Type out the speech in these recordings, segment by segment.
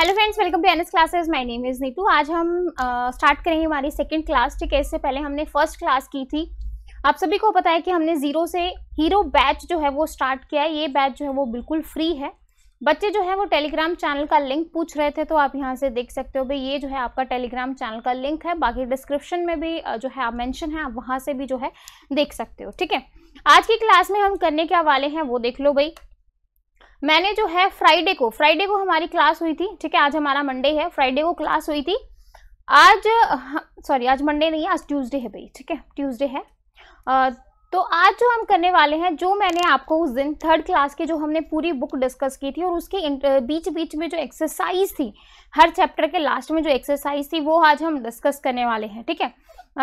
hello friends welcome to NS classes my name is Neetu आज हम start uh, करेंगे हमारी सेकंड क्लास ठीक है इससे पहले हमने फर्स्ट क्लास की थी आप सभी को पता है कि हमने ज़ीरो से हीरो बैच जो है वो स्टार्ट किया है ये बैच जो है वो बिल्कुल फ्री है बच्चे जो है वो टेलीग्राम चैनल का लिंक पूछ रहे थे तो आप यहाँ से देख सकते हो भाई ये जो है आपका टेलीग्राम चैनल का लिंक है बाकी डिस्क्रिप्शन में भी जो है आप मैंशन है आप वहाँ से भी जो है देख सकते हो ठीक है आज की क्लास में हम करने क्या वाले हैं वो देख लो भाई मैंने जो है फ्राइडे को फ्राइडे को हमारी क्लास हुई थी ठीक है आज हमारा मंडे है फ्राइडे को क्लास हुई थी आज सॉरी आज मंडे नहीं है आज ट्यूसडे है भाई ठीक है ट्यूसडे है आ, तो आज जो हम करने वाले हैं जो मैंने आपको उस दिन थर्ड क्लास की जो हमने पूरी बुक डिस्कस की थी और उसके बीच बीच में जो एक्सरसाइज थी हर चैप्टर के लास्ट में जो एक्सरसाइज थी वो आज हम डिस्कस करने वाले हैं ठीक है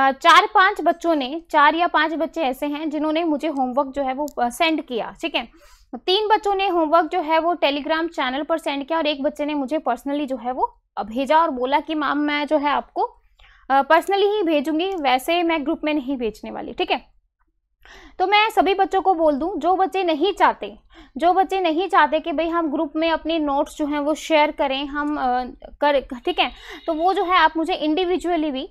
चार पांच बच्चों ने चार या पांच बच्चे ऐसे हैं जिन्होंने मुझे होमवर्क जो है वो सेंड किया ठीक है तीन बच्चों ने होमवर्क जो है वो टेलीग्राम चैनल पर सेंड किया और एक बच्चे ने मुझे पर्सनली जो है वो भेजा और बोला कि मैम मैं जो है आपको पर्सनली ही भेजूंगी वैसे मैं ग्रुप में नहीं भेजने वाली ठीक है तो मैं सभी बच्चों को बोल दूं जो बच्चे नहीं चाहते जो बच्चे नहीं चाहते कि भाई हम ग्रुप में अपने नोट्स जो हैं वो शेयर करें हम आ, कर ठीक है तो वो जो है आप मुझे इंडिविजुअली भी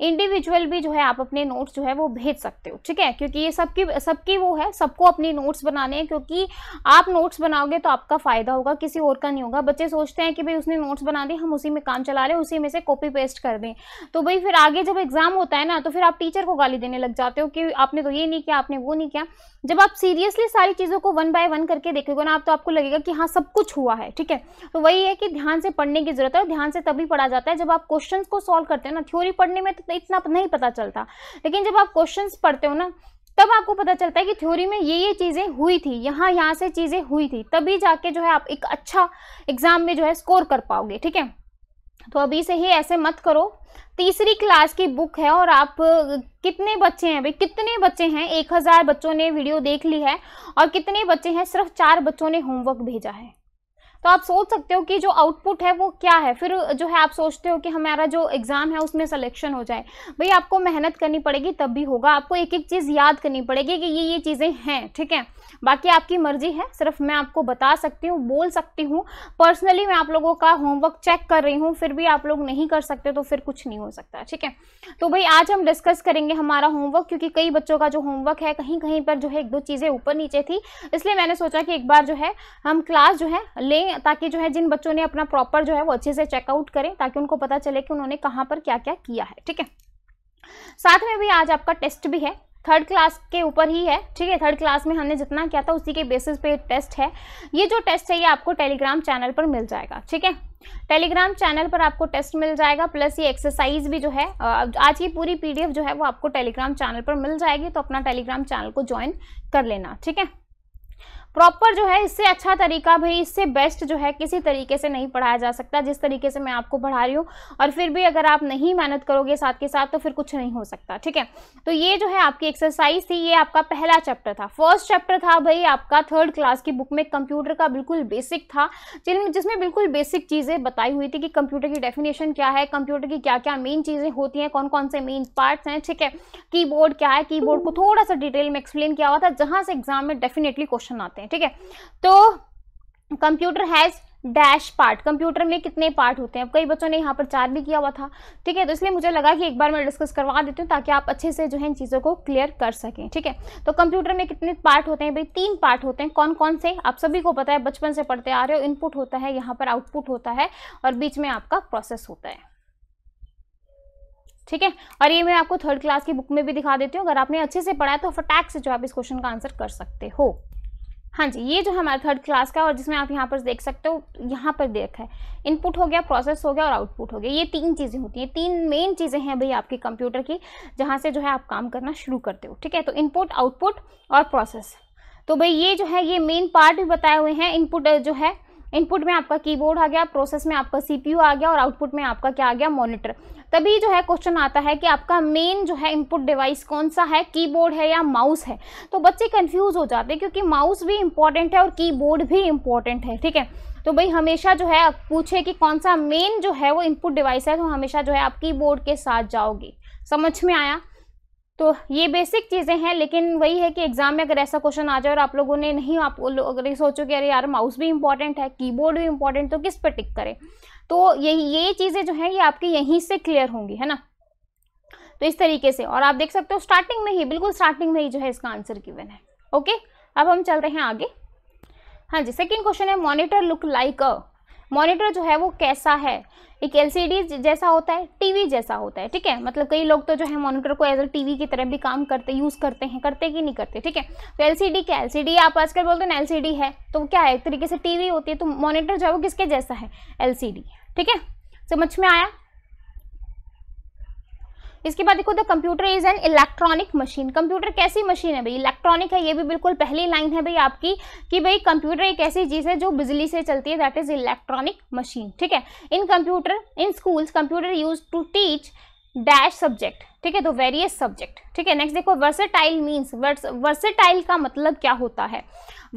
इंडिविजुअल भी जो है आप अपने नोट्स जो है वो भेज सकते हो ठीक है क्योंकि ये सबकी सबकी वो है सबको अपनी नोट्स बनाने हैं क्योंकि आप नोट्स बनाओगे तो आपका फ़ायदा होगा किसी और का नहीं होगा बच्चे सोचते हैं कि भाई उसने नोट्स बना दी हम उसी में काम चला रहे उसी में से कॉपी पेस्ट कर दें तो भाई फिर आगे जब एग्ज़ाम होता है ना तो फिर आप टीचर को गाली देने लग जाते हो कि आपने तो ये नहीं किया आपने वो नहीं किया जब आप सीरियसली सारी चीज़ों को वन बाय वन करके देखोगे ना आप तो आपको लगेगा कि हाँ सब कुछ हुआ है ठीक है तो वही है कि ध्यान से पढ़ने की ज़रूरत है और ध्यान से तभी पढ़ा जाता है जब आप क्वेश्चन को सॉल्व करते हैं ना थ्योरी पढ़ने में तो सकता इतना तो नहीं पता चलता लेकिन जब आप क्वेश्चन पढ़ते हो ना तब आपको पता चलता है कि थ्योरी में ये ये चीज़ें हुई थी यहाँ यहाँ से चीज़ें हुई थी तभी जाके जो है आप एक अच्छा एग्जाम में जो है स्कोर कर पाओगे ठीक है तो अभी से ही ऐसे मत करो तीसरी क्लास की बुक है और आप कितने बच्चे हैं भाई कितने बच्चे हैं एक हज़ार बच्चों ने वीडियो देख ली है और कितने बच्चे हैं सिर्फ चार बच्चों ने होमवर्क भेजा है तो आप सोच सकते हो कि जो आउटपुट है वो क्या है फिर जो है आप सोचते हो कि हमारा जो एग्ज़ाम है उसमें सलेक्शन हो जाए भाई आपको मेहनत करनी पड़ेगी तब भी होगा आपको एक एक चीज़ याद करनी पड़ेगी कि ये ये चीज़ें हैं ठीक है बाकी आपकी मर्जी है सिर्फ मैं आपको बता सकती हूँ बोल सकती हूँ पर्सनली मैं आप लोगों का होमवर्क चेक कर रही हूँ फिर भी आप लोग नहीं कर सकते तो फिर कुछ नहीं हो सकता ठीक है तो भाई आज हम डिस्कस करेंगे हमारा होमवर्क क्योंकि कई बच्चों का जो होमवर्क है कहीं कहीं पर जो है एक दो चीज़ें ऊपर नीचे थी इसलिए मैंने सोचा कि एक बार जो है हम क्लास जो है लें ताकि जो है जिन बच्चों ने अपना प्रॉपर जो है वो अच्छे से चेकआउट करें ताकि उनको पता चले कि उन्होंने कहाँ पर क्या क्या किया है ठीक है साथ में भी आज आपका टेस्ट भी है थर्ड क्लास के ऊपर ही है ठीक है थर्ड क्लास में हमने जितना किया था उसी के बेसिस पे टेस्ट है ये जो टेस्ट है ये आपको टेलीग्राम चैनल पर मिल जाएगा ठीक है टेलीग्राम चैनल पर आपको टेस्ट मिल जाएगा प्लस ये एक्सरसाइज भी जो है आज की पूरी पीडीएफ जो है वो आपको टेलीग्राम चैनल पर मिल जाएगी तो अपना टेलीग्राम चैनल को ज्वाइन कर लेना ठीक है प्रॉपर जो है इससे अच्छा तरीका भाई इससे बेस्ट जो है किसी तरीके से नहीं पढ़ाया जा सकता जिस तरीके से मैं आपको पढ़ा रही हूँ और फिर भी अगर आप नहीं मेहनत करोगे साथ के साथ तो फिर कुछ नहीं हो सकता ठीक है तो ये जो है आपकी एक्सरसाइज थी ये आपका पहला चैप्टर था फर्स्ट चैप्टर था भाई आपका थर्ड क्लास की बुक में कंप्यूटर का बिल्कुल बेसिक था जिन जिसमें बिल्कुल बेसिक चीज़ें बताई हुई थी कि कंप्यूटर की डेफिनेशन क्या है कंप्यूटर की क्या क्या मेन चीज़ें होती हैं कौन कौन से मेन पार्ट्स हैं ठीक है की क्या है की को थोड़ा सा डिटेल में एक्सप्लेन किया हुआ था जहाँ से एग्जाम में डेफिनेटली क्वेश्चन आते हैं हैं ठीक है तो computer has dash part computer में कितने पार्ट होते हैं अब कई बच्चों ने यहाँ पर चार भी किया हुआ था ठीक है तो इसलिए मुझे लगा कि एक बार मैं डिस्कस करवा देती हूँ ताकि आप अच्छे से जो है इन चीज़ों को क्लियर कर सकें ठीक है तो कंप्यूटर में कितने पार्ट होते हैं भाई तीन पार्ट होते हैं कौन कौन से आप सभी को पता है बचपन से पढ़ते आ रहे हो इनपुट होता है यहाँ पर आउटपुट होता है और बीच में आपका प्रोसेस होता है ठीक है और ये मैं आपको थर्ड क्लास की बुक में भी दिखा देती हूँ अगर आपने अच्छे से पढ़ा है तो फटाक से जो आप इस क्वेश्चन का आंसर कर सकते हो हाँ जी ये जो हमारा थर्ड क्लास का और जिसमें आप यहाँ पर देख सकते हो यहाँ पर देखा है इनपुट हो गया प्रोसेस हो गया और आउटपुट हो गया ये तीन चीज़ें होती हैं तीन मेन चीज़ें हैं भाई आपके कंप्यूटर की जहाँ से जो है आप काम करना शुरू करते हो ठीक है तो इनपुट आउटपुट और प्रोसेस तो भाई ये जो है ये मेन पार्ट भी बताए हुए हैं इनपुट जो है इनपुट में आपका कीबोर्ड आ गया प्रोसेस में आपका सीपीयू आ गया और आउटपुट में आपका क्या आ गया मॉनिटर तभी जो है क्वेश्चन आता है कि आपका मेन जो है इनपुट डिवाइस कौन सा है कीबोर्ड है या माउस है तो बच्चे कंफ्यूज हो जाते हैं क्योंकि माउस भी इंपॉर्टेंट है और कीबोर्ड भी इंपॉर्टेंट है ठीक है तो भाई हमेशा जो है पूछे कि कौन सा मेन जो है वो इनपुट डिवाइस है तो हमेशा जो है आप कीबोर्ड के साथ जाओगे समझ में आया तो ये बेसिक चीज़ें हैं लेकिन वही है कि एग्ज़ाम में अगर ऐसा क्वेश्चन आ जाए और आप लोगों ने नहीं आप लोग ये सोचो कि अरे यार माउस भी इंपॉर्टेंट है कीबोर्ड भी इंपॉर्टेंट तो किस पर टिक करें तो ये ये चीज़ें जो हैं ये आपकी यहीं से क्लियर होंगी है ना तो इस तरीके से और आप देख सकते हो स्टार्टिंग में ही बिल्कुल स्टार्टिंग में ही जो है इसका आंसर गिवन है ओके अब हम चल रहे हैं आगे हाँ जी सेकेंड क्वेश्चन है monitor look like a monitor जो है वो कैसा है एक एल जैसा होता है टीवी जैसा होता है ठीक है मतलब कई लोग तो जो है मॉनिटर को एज अ टीवी की तरह भी काम करते यूज़ करते हैं करते कि नहीं करते ठीक है तो एल क्या एल आप आजकल बोलते हैं एल है तो क्या है एक तरीके से टीवी होती है तो मॉनिटर जो है वो किसके जैसा है एल ठीक है समझ में आया इसके बाद देखो the computer is an electronic machine computer कैसी मशीन है भाई इलेक्ट्रॉनिक है ये भी बिल्कुल पहली लाइन है भाई आपकी कि भाई कंप्यूटर एक ऐसी चीज़ है जो बिजली से चलती है दैट इज इलेक्ट्रॉनिक मशीन ठीक है in computer in schools computer use to teach dash subject ठीक है तो वेरियस सब्जेक्ट ठीक है नेक्स्ट देखो वर्सेटाइल मीन्स वर्सेटाइल का मतलब क्या होता है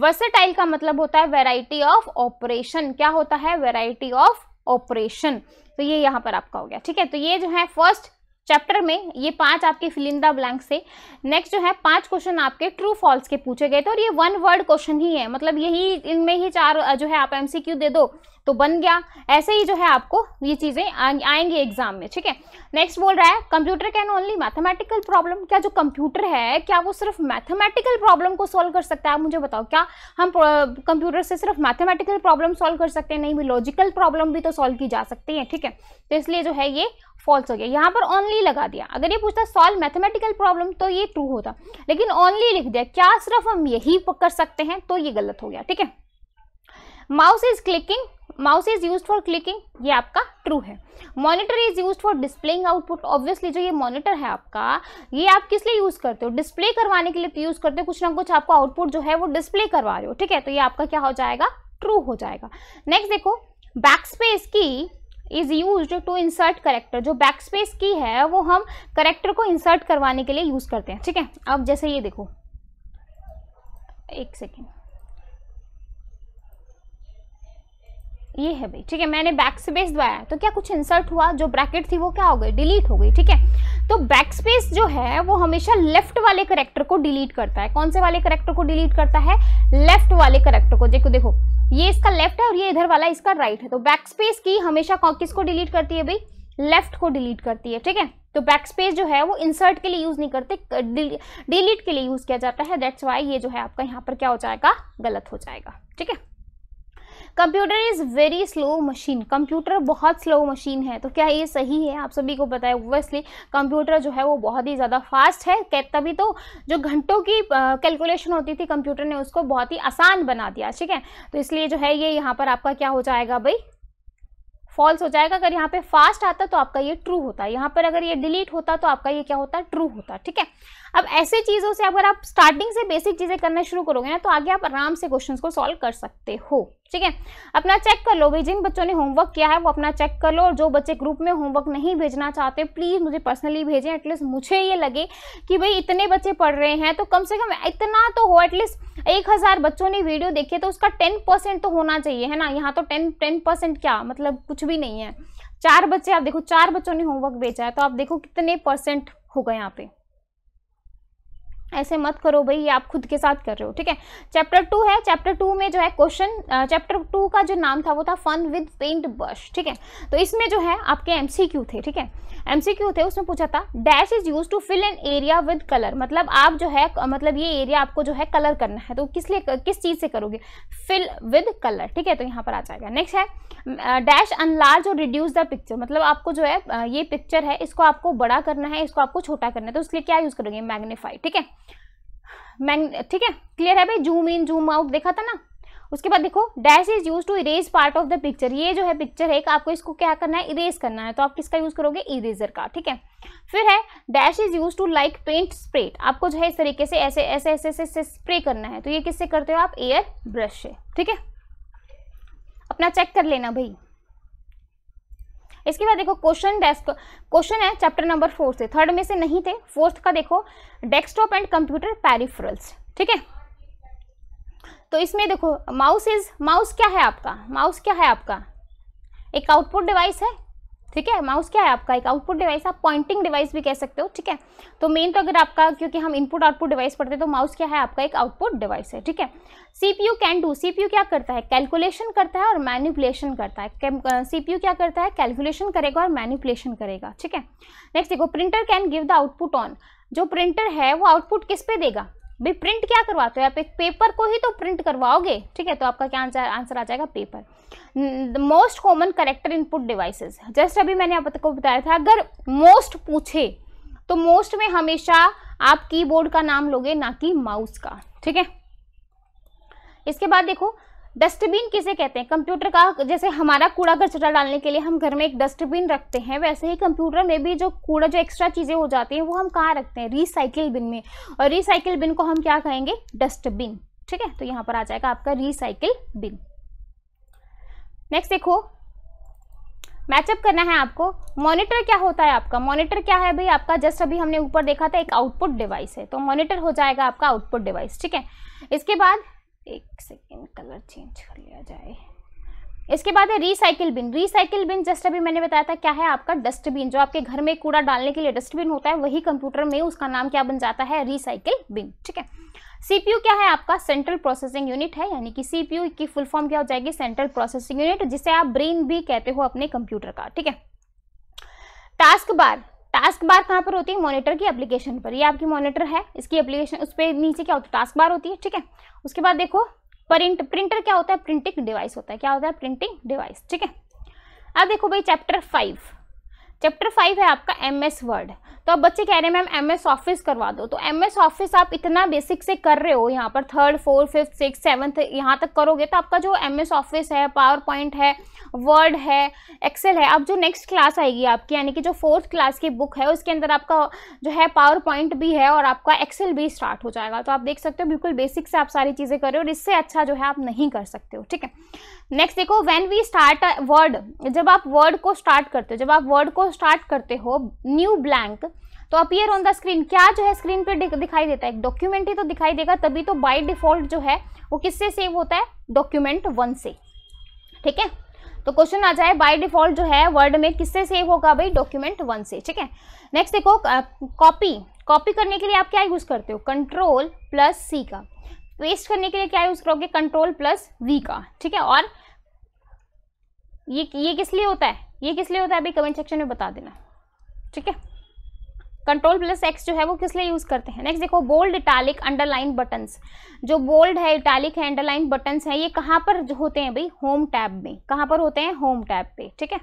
वर्सेटाइल का मतलब होता है वेराइटी ऑफ ऑपरेशन क्या होता है वेराइटी ऑफ ऑपरेशन तो ये यहाँ पर आपका हो गया ठीक है तो ये जो है फर्स्ट चैप्टर में ये पांच आपके फिलिंदा ब्लैंक से नेक्स्ट जो है पांच क्वेश्चन आपके ट्रू फॉल्स के पूछे गए थे और ये वन वर्ड क्वेश्चन ही है मतलब यही इनमें ही चार जो है आप एमसीक्यू दे दो तो बन गया ऐसे ही जो है आपको ये चीज़ें आएंगी एग्जाम में ठीक है नेक्स्ट बोल रहा है computer can only mathematical problem क्या जो कंप्यूटर है क्या वो सिर्फ मैथमेटिकल प्रॉब्लम को सॉल्व कर सकता है आप मुझे बताओ क्या हम कंप्यूटर से सिर्फ मैथमेटिकल प्रॉब्लम सॉल्व कर सकते हैं नहीं भी लॉजिकल प्रॉब्लम भी तो सॉल्व की जा सकती है ठीक है तो इसलिए जो है ये फॉल्स हो गया यहाँ पर ओनली लगा दिया अगर ये पूछता सॉल्व मैथमेटिकल प्रॉब्लम तो ये ट्रू होता लेकिन ओनली लिख दिया क्या सिर्फ हम यही कर सकते हैं तो ये गलत हो गया ठीक है mouse is clicking mouse is use for clicking ये आपका ट्रू है monitor is use for displaying output obviously जो ये मॉनिटर है आपका ये आप किस लिए यूज करते हो डिस्प्ले करवाने के लिए तो यूज करते हो कुछ ना कुछ आपका आउटपुट जो है वो डिस्प्ले करवा रहे हो ठीक है तो ये आपका क्या हो जाएगा ट्रू हो जाएगा नेक्स्ट देखो back space key is use to insert character जो बैक स्पेस की है वो हम करेक्टर को इंसर्ट करवाने के लिए यूज करते हैं ठीक है अब जैसे ये देखो एक सेकेंड ये है भाई ठीक है मैंने बैक स्पेस दबाया तो क्या कुछ इंसर्ट हुआ जो ब्रैकेट थी वो क्या हो गई डिलीट हो गई ठीक है तो बैक स्पेस जो है वो हमेशा लेफ्ट वाले करेक्टर को डिलीट करता है कौन से वाले करेक्टर को डिलीट करता है लेफ्ट वाले करेक्टर को देखो देखो ये इसका लेफ्ट है और ये इधर वाला इसका राइट है तो बैक स्पेस की हमेशा किस को डिलीट करती है भाई लेफ्ट को डिलीट करती है ठीक है तो बैक स्पेस जो है वो इंसर्ट के लिए यूज़ नहीं करते डिलीट के लिए यूज़ किया जाता है दैट्स वाई ये जो है आपका यहाँ पर क्या हो जाएगा गलत हो जाएगा ठीक है computer is very slow machine computer बहुत स्लो मशीन है तो क्या ये सही है आप सभी को पता है ओबियसली कंप्यूटर जो है वो बहुत ही ज़्यादा फास्ट है तभी तो जो घंटों की कैलकुलेशन होती थी कंप्यूटर ने उसको बहुत ही आसान बना दिया ठीक है तो इसलिए जो है ये यहाँ पर आपका क्या हो जाएगा भाई फॉल्स हो जाएगा अगर यहाँ पे फास्ट आता तो आपका ये ट्रू होता यहाँ पर अगर ये डिलीट होता तो आपका ये क्या होता ट्रू होता ठीक है अब ऐसे चीज़ों से अगर आप स्टार्टिंग से बेसिक चीज़ें करना शुरू करोगे ना तो आगे आप आराम से क्वेश्चन को सॉल्व कर सकते हो ठीक है अपना चेक कर लो भाई जिन बच्चों ने होमवर्क किया है वो अपना चेक कर लो और जो बच्चे ग्रुप में होमवर्क नहीं भेजना चाहते प्लीज़ मुझे पर्सनली भेजें एटलीस्ट मुझे ये लगे कि भाई इतने बच्चे पढ़ रहे हैं तो कम से कम इतना तो हो एटलीस्ट एक हज़ार बच्चों ने वीडियो देखी तो उसका टेन परसेंट तो होना चाहिए है ना यहाँ तो टेन टेन परसेंट क्या मतलब कुछ भी नहीं है चार बच्चे आप देखो चार बच्चों ने होमवर्क भेजा है तो आप देखो कितने परसेंट होगा यहाँ पे ऐसे मत करो भाई ये आप खुद के साथ कर रहे हो ठीक है चैप्टर टू है चैप्टर टू में जो है क्वेश्चन चैप्टर टू का जो नाम था वो था फन विद पेंट ब्रश ठीक है तो इसमें जो है आपके एमसीक्यू थे ठीक है एमसीक्यू थे उसमें पूछा था dash is use to fill an area with colour मतलब आप जो है मतलब ये एरिया आपको जो है कलर करना है तो किस लिए किस चीज़ से करोगे फिल विद कलर ठीक है तो यहाँ पर आ जाएगा नेक्स्ट है डैश अनलार्ज और रिड्यूस द पिक्चर मतलब आपको जो है ये पिक्चर है इसको आपको बड़ा करना है इसको आपको छोटा करना है तो उसके लिए क्या यूज़ करोगे मैग्नीफाई ठीक है मैंग ठीक है क्लियर है भाई जूम इन जूम आउट देखा था ना उसके बाद देखो dash is use to erase part of the picture ये जो है पिक्चर है आपको इसको क्या करना है इरेज करना है तो आप किसका यूज करोगे इरेजर का ठीक है फिर है dash is use to like paint spray आपको जो है इस तरीके से ऐसे ऐसे ऐसे ऐसे, ऐसे स्प्रे करना है तो ये किससे करते हो आप एयर ब्रश से ठीक है अपना चेक कर लेना भाई इसके बाद देखो क्वेश्चन डेस्क क्वेश्चन है चैप्टर नंबर फोर से थर्ड में से नहीं थे फोर्थ का देखो डेस्कटॉप एंड कंप्यूटर पैरिफ्रल्स ठीक है तो इसमें देखो माउस इज माउस क्या है आपका माउस क्या है आपका एक आउटपुट डिवाइस है ठीक है माउस क्या है आपका एक आउटपुट डिवाइस आप पॉइंटिंग डिवाइस भी कह सकते हो ठीक है तो मेन तो अगर आपका क्योंकि हम इनपुट आउटपुट डिवाइस पढ़ते हैं तो माउस क्या है आपका एक आउटपुट डिवाइस है ठीक है सीपीयू कैन डू सीपीयू क्या करता है कैलकुलेशन करता है और मैनिपुलेशन करता है सीपीयू क्या करता है कैलकुलेशन करेगा और मैनिपुलेशन करेगा ठीक है नेक्स्ट देखो printer can give the output on जो प्रिंटर है वो आउटपुट किस पे देगा भाई प्रिंट क्या करवाते हो आप एक पेपर को ही तो प्रिंट करवाओगे ठीक है तो आपका क्या आंसर आंसर आ जाएगा paper the most common character input devices just अभी मैंने आपको बताया था अगर मोस्ट पूछे तो मोस्ट में हमेशा आप कीबोर्ड का नाम लोगे ना कि माउस का ठीक है इसके बाद देखो डस्टबिन किसे कहते हैं कंप्यूटर का जैसे हमारा कूड़ा कचरा डालने के लिए हम घर में एक डस्टबिन रखते हैं वैसे ही कंप्यूटर में भी जो कूड़ा जो एक्स्ट्रा चीज़ें हो जाती हैं वो हम कहाँ रखते हैं रिसाइकिल बिन में और रिसाइकिल बिन को हम क्या कहेंगे डस्टबिन ठीक है तो यहाँ पर आ जाएगा आपका रिसाइकिल बिन नेक्स्ट देखो मैचअप करना है आपको मॉनिटर क्या होता है आपका मॉनिटर क्या है भाई आपका जस्ट अभी हमने ऊपर देखा था एक आउटपुट डिवाइस है तो मॉनिटर हो जाएगा आपका आउटपुट डिवाइस ठीक है इसके बाद एक सेकेंड कलर चेंज कर लिया जाए इसके बाद है recycle bin recycle bin just अभी मैंने बताया था क्या है आपका डस्टबिन जो आपके घर में कूड़ा डालने के लिए डस्टबिन होता है वही कंप्यूटर में उसका नाम क्या बन जाता है रिसाइकिल बिन ठीक है सीपीयू क्या है आपका सेंट्रल प्रोसेसिंग यूनिट है यानी कि सीपीयू की फुल फॉर्म क्या हो जाएगी सेंट्रल प्रोसेसिंग यूनिट जिसे आप ब्रेन भी कहते हो अपने कंप्यूटर का ठीक है टास्क बार टास्क बार कहाँ पर होती है मॉनिटर की एप्लीकेशन पर ये आपकी मॉनिटर है इसकी एप्लीकेशन उस पर नीचे क्या होता है टास्क बार होती है ठीक है उसके बाद देखो प्रिंट प्रिंटर क्या होता है प्रिंटिंग डिवाइस होता है क्या होता है प्रिंटिंग डिवाइस ठीक है अब देखो भाई चैप्टर फाइव चैप्टर फाइव है आपका एम एस वर्ड तो अब बच्चे कह रहे हैं मैम एम एस ऑफिस करवा दो तो एम एस ऑफिस आप इतना बेसिक से कर रहे हो यहाँ पर third fourth fifth six seventh यहाँ तक करोगे तो आपका जो एम एस ऑफिस है पावर पॉइंट है वर्ड है एक्सेल है आप जो नेक्स्ट क्लास आएगी आपकी यानी कि जो फोर्थ क्लास की बुक है उसके अंदर आपका जो है पावर पॉइंट भी है और आपका एक्सेल भी स्टार्ट हो जाएगा तो आप देख सकते हो बिल्कुल बेसिक से आप सारी चीज़ें कर रहे हो और इससे अच्छा जो है आप नहीं कर सकते हो ठीक है नेक्स्ट देखो व्हेन वी स्टार्ट वर्ड जब आप वर्ड को स्टार्ट करते हो जब आप वर्ड को स्टार्ट करते हो न्यू ब्लैंक तो अपियर ऑन द स्क्रीन क्या जो है स्क्रीन पे दिखाई देता है डॉक्यूमेंट ही तो दिखाई देगा तभी तो बाई डिफॉल्ट जो है वो किससे सेव होता है डॉक्यूमेंट वन से ठीक है तो क्वेश्चन आ जाए बाय डिफॉल्ट जो है वर्ड में किससे सेव होगा भाई डॉक्यूमेंट वन से ठीक है नेक्स्ट देखो कॉपी कॉपी करने के लिए आप क्या यूज़ करते हो कंट्रोल प्लस सी का पेस्ट करने के लिए क्या यूज़ करोगे कंट्रोल प्लस वी का ठीक है और ये ये किस लिए होता है ये किस लिए होता है अभी कमेंट सेक्शन में बता देना ठीक है कंट्रोल प्लस एक्स जो है वो किस लिए यूज़ करते हैं नेक्स्ट देखो बोल्ड इटालिक अंडरलाइन बटन्स जो बोल्ड है इटालिक है अंडरलाइन बटन्स हैं ये कहाँ पर होते हैं भाई होम टैब में कहाँ पर होते हैं होम टैब पे ठीक है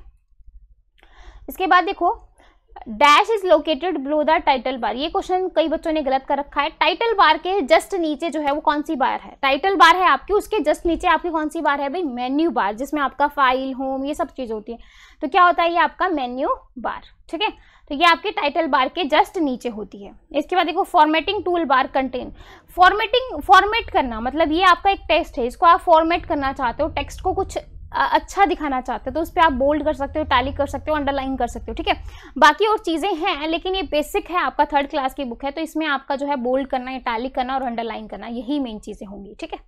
इसके बाद देखो dash is located below the title bar ये क्वेश्चन कई बच्चों ने गलत कर रखा है टाइटल बार के जस्ट नीचे जो है वो कौन सी बार है टाइटल बार है आपकी उसके जस्ट नीचे आपकी कौन सी बार है भाई मेन्यू बार जिसमें आपका फाइल होम ये सब चीज़ होती है तो क्या होता है ये आपका मेन्यू बार ठीक है तो ये आपके टाइटल बार के जस्ट नीचे होती है इसके बाद देखो formatting tool bar contain formatting format करना मतलब ये आपका एक टेक्स्ट है इसको आप फॉर्मेट करना चाहते हो टेक्स्ट को कुछ अच्छा दिखाना चाहते हो तो उस पर आप बोल्ड कर सकते हो टैली कर सकते हो अंडरलाइन कर सकते हो ठीक है बाकी और चीज़ें हैं लेकिन ये बेसिक है आपका थर्ड क्लास की बुक है तो इसमें आपका जो है बोल्ड करना टैली करना और अंडरलाइन करना यही मेन चीज़ें होंगी ठीक है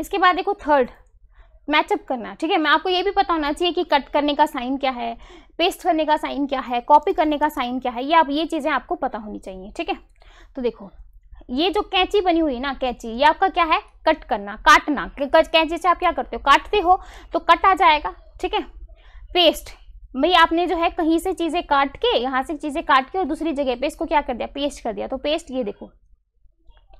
इसके बाद देखो थर्ड मैचअप करना ठीक है मैं आपको ये भी पता होना चाहिए कि कट करने का साइन क्या है पेस्ट करने का साइन क्या है कॉपी करने का साइन क्या है ये आप ये चीज़ें आपको पता होनी चाहिए ठीक है तो देखो ये जो कैंची बनी हुई है ना कैंची ये आपका क्या है कट करना काटना कैंची से आप क्या करते हो काटते हो तो कट आ जाएगा ठीक है पेस्ट भाई आपने जो है कहीं से चीज़ें काट के यहाँ से चीज़ें काट के और दूसरी जगह पे इसको क्या कर दिया पेस्ट कर दिया तो पेस्ट ये देखो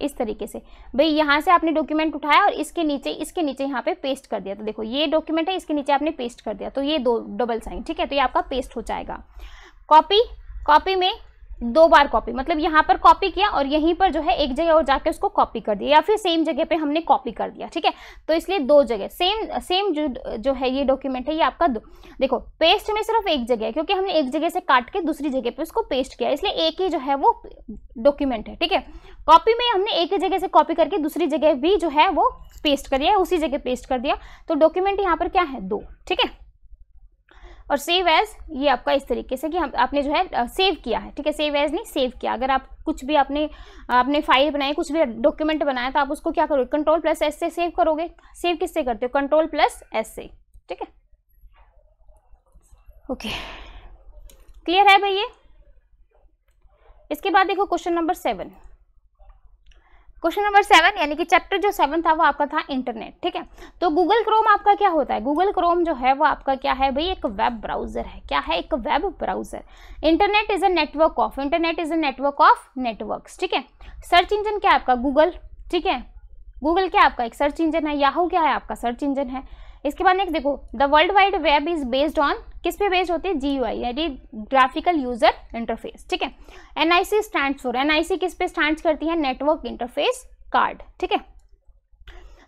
इस तरीके से भाई यहाँ से आपने डॉक्यूमेंट उठाया और इसके नीचे इसके नीचे यहाँ पे पेस्ट कर दिया तो देखो ये डॉक्यूमेंट है इसके नीचे आपने पेस्ट कर दिया तो ये दो डबल साइन ठीक है तो ये आपका पेस्ट हो जाएगा कॉपी कॉपी में दो बार कॉपी मतलब यहाँ पर कॉपी किया और यहीं पर जो है एक जगह और जाके उसको कॉपी कर दिया या फिर सेम जगह पे हमने कॉपी कर दिया ठीक है तो इसलिए दो जगह सेम सेम जो जो है ये डॉक्यूमेंट है ये आपका दो देखो पेस्ट में सिर्फ एक जगह है क्योंकि हमने एक जगह से काट के दूसरी जगह पे उसको पेस्ट किया इसलिए एक ही जो है वो डॉक्यूमेंट है ठीक है कॉपी में हमने एक ही जगह से कॉपी करके दूसरी जगह भी जो है वो पेस्ट कर दिया उसी जगह पेस्ट कर दिया तो डॉक्यूमेंट यहाँ पर क्या है दो ठीक है और सेव एज ये आपका इस तरीके से कि हम आपने जो है सेव किया है ठीक है सेव एज नहीं सेव किया अगर आप कुछ भी आपने आपने फाइल बनाई कुछ भी डॉक्यूमेंट बनाया तो आप उसको क्या करोगे कंट्रोल प्लस एस से सेव करोगे सेव किससे करते हो कंट्रोल प्लस एस से ठीक है ओके क्लियर है भाई ये इसके बाद देखो question number seven question number seven यानी कि चैप्टर जो सेवन था वो आपका था इंटरनेट ठीक है तो गूगल क्रोम आपका क्या होता है गूगल क्रोम जो है वो आपका क्या है भाई एक वेब ब्राउजर है क्या है एक web browser internet is a network of internet is a network of networks ठीक है सर्च इंजन क्या आपका गूगल ठीक है गूगल क्या आपका एक सर्च इंजन है याहू क्या है आपका सर्च इंजन है इसके बाद नेक्स्ट देखो the world wide web is based on किस पे बेस्ड होती है जी आई यानी ग्राफिकल यूजर इंटरफेस ठीक है एनआईसी स्टैंड फॉर एनआईसी किस पे स्टैंड करती है नेटवर्क इंटरफेस कार्ड ठीक है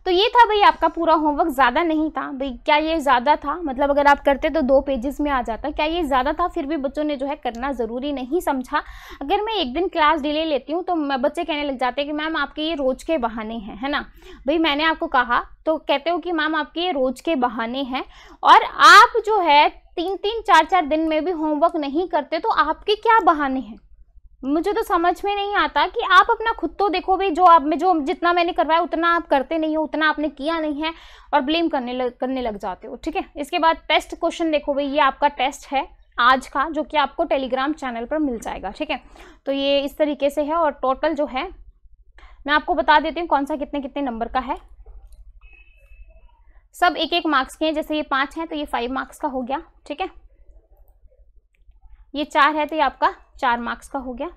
तो ये था भाई आपका पूरा होमवर्क ज़्यादा नहीं था भाई क्या ये ज़्यादा था मतलब अगर आप करते तो दो पेजेस में आ जाता क्या ये ज़्यादा था फिर भी बच्चों ने जो है करना ज़रूरी नहीं समझा अगर मैं एक दिन क्लास डिले लेती हूँ तो बच्चे कहने लग जाते हैं कि मैम आपके ये रोज़ के बहाने हैं है ना भाई मैंने आपको कहा तो कहते हो कि मैम आपके ये रोज़ के बहाने हैं और आप जो है तीन तीन चार चार दिन में भी होमवर्क नहीं करते तो आपके क्या बहाने हैं मुझे तो समझ में नहीं आता कि आप अपना खुद तो देखो भाई जो आप में जो जितना मैंने करवाया उतना आप करते नहीं हो उतना आपने किया नहीं है और ब्लेम करने लग करने लग जाते हो ठीक है इसके बाद टेस्ट क्वेश्चन देखो भाई ये आपका टेस्ट है आज का जो कि आपको टेलीग्राम चैनल पर मिल जाएगा ठीक है तो ये इस तरीके से है और टोटल जो है मैं आपको बता देती हूँ कौन सा कितने कितने नंबर का है सब एक एक मार्क्स के हैं जैसे ये पाँच हैं तो ये फाइव मार्क्स का हो गया ठीक है ये चार है तो ये आपका चार मार्क्स का हो गया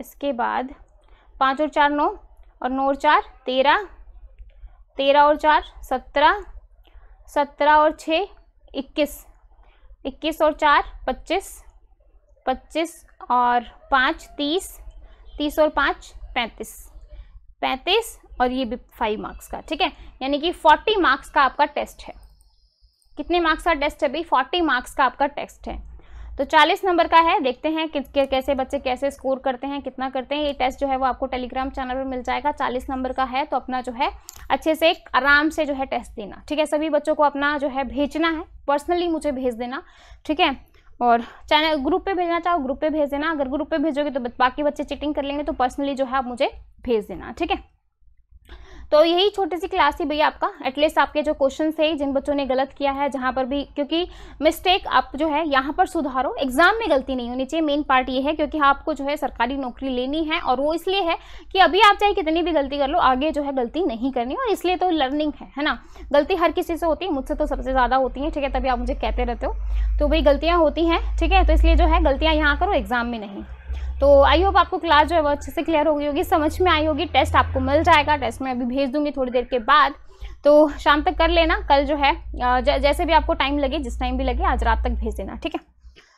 इसके बाद पाँच और चार नौ और नौ और चार तेरह तेरह और चार सत्रह सत्रह और छः इक्कीस इक्कीस और चार पच्चीस पच्चीस और पाँच तीस तीस और पाँच पैंतीस पैंतीस और ये भी फाइव मार्क्स का ठीक है यानी कि फोर्टी मार्क्स का आपका टेस्ट है कितने मार्क्स का टेस्ट है भाई फोर्टी मार्क्स का आपका टेस्ट है तो चालीस नंबर का है देखते हैं कि, कैसे बच्चे कैसे स्कोर करते हैं कितना करते हैं ये टेस्ट जो है वो आपको टेलीग्राम चैनल पर मिल जाएगा चालीस नंबर का है तो अपना जो है अच्छे से आराम से जो है टेस्ट देना ठीक है सभी बच्चों को अपना जो है भेजना है पर्सनली मुझे भेज देना ठीक है और चैनल ग्रुप पे भेजना चाहो ग्रुप पे भेज देना अगर ग्रुप पे भेजोगे तो बाकी बच्चे चिटिंग कर लेंगे तो पर्सनली जो है आप मुझे भेज देना ठीक है तो यही छोटी सी क्लास थी भैया आपका एटलीस्ट आपके जो क्वेश्चन थे जिन बच्चों ने गलत किया है जहाँ पर भी क्योंकि मिस्टेक आप जो है यहाँ पर सुधारो एग्जाम में गलती नहीं होनी चाहिए मेन पार्ट ये है क्योंकि आपको जो है सरकारी नौकरी लेनी है और वो इसलिए है कि अभी आप चाहे कितनी भी गलती कर लो आगे जो है गलती नहीं करनी और इसलिए तो लर्निंग है है ना गलती हर किसी से होती है मुझसे तो सबसे ज़्यादा होती है ठीक है तभी आप मुझे कहते रहते हो तो भाई गलतियाँ होती हैं ठीक है तो इसलिए जो है गलतियाँ यहाँ करो एग्जाम में नहीं तो आई होप आपको क्लास जो है वो अच्छे से क्लियर हो गई होगी समझ में आई होगी टेस्ट आपको मिल जाएगा टेस्ट मैं अभी भेज दूंगी थोड़ी देर के बाद तो शाम तक कर लेना कल जो है जैसे भी आपको टाइम लगे जिस टाइम भी लगे आज रात तक भेज देना ठीक है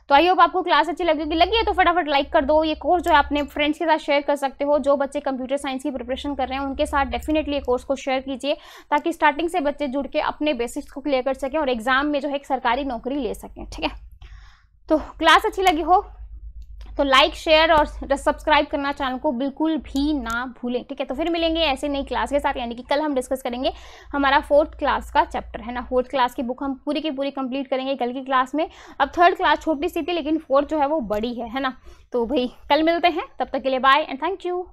तो आई होप आपको क्लास अच्छी लगी होगी लगी है तो फटाफट लाइक कर दो ये कोर्स जो है अपने फ्रेंड्स के साथ शेयर कर सकते हो जो बच्चे कंप्यूटर साइंस की प्रिपरेशन कर रहे हैं उनके साथ डेफिनेटली ये कोर्स को शेयर कीजिए ताकि स्टार्टिंग से बच्चे जुड़ के अपने बेसिक्स को क्लियर कर सकें और एग्जाम में जो है एक सरकारी नौकरी ले सकें ठीक है तो क्लास अच्छी लगी हो तो लाइक शेयर और सब्सक्राइब करना चैनल को बिल्कुल भी ना भूलें ठीक है तो फिर मिलेंगे ऐसे नई क्लास के साथ यानी कि कल हम डिस्कस करेंगे हमारा फोर्थ क्लास का चैप्टर है ना फोर्थ क्लास की बुक हम पूरी की पूरी कंप्लीट करेंगे कल की क्लास में अब थर्ड क्लास छोटी सी थी लेकिन फोर्थ जो है वो बड़ी है है ना तो भाई कल मिलते हैं तब तक के लिए बाय एंड थैंक यू